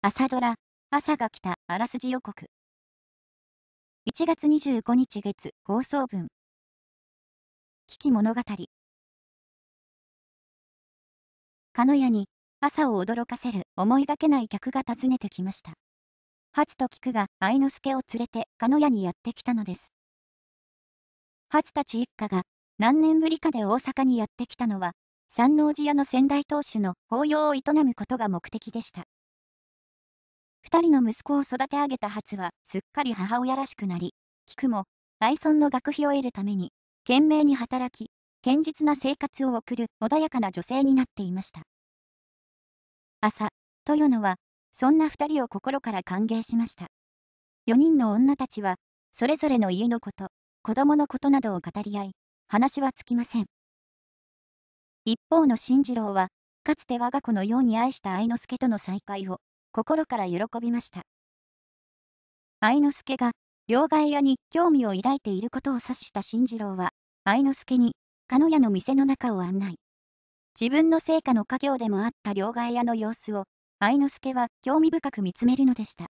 朝ドラ、朝が来た、あらすじ予告。1月25日月、放送分。危機物語。鹿屋に、朝を驚かせる、思いがけない客が訪ねてきました。ハツと菊が、愛之助を連れて、鹿屋にやってきたのです。ハたち一家が、何年ぶりかで大阪にやってきたのは、山王寺屋の先代当主の法要を営むことが目的でした。2人の息子を育て上げた初はすっかり母親らしくなり、菊も愛孫の学費を得るために、懸命に働き、堅実な生活を送る穏やかな女性になっていました。朝、豊野は、そんな二人を心から歓迎しました。四人の女たちは、それぞれの家のこと、子供のことなどを語り合い、話はつきません。一方の新次郎は、かつて我が子のように愛した愛之助との再会を、心から喜びました。愛之助が、両替屋に興味を抱いていることを察した新次郎は、愛之助に、鹿屋の店の中を案内。自分の成果の家業でもあった両替屋の様子を、愛之助は興味深く見つめるのでした。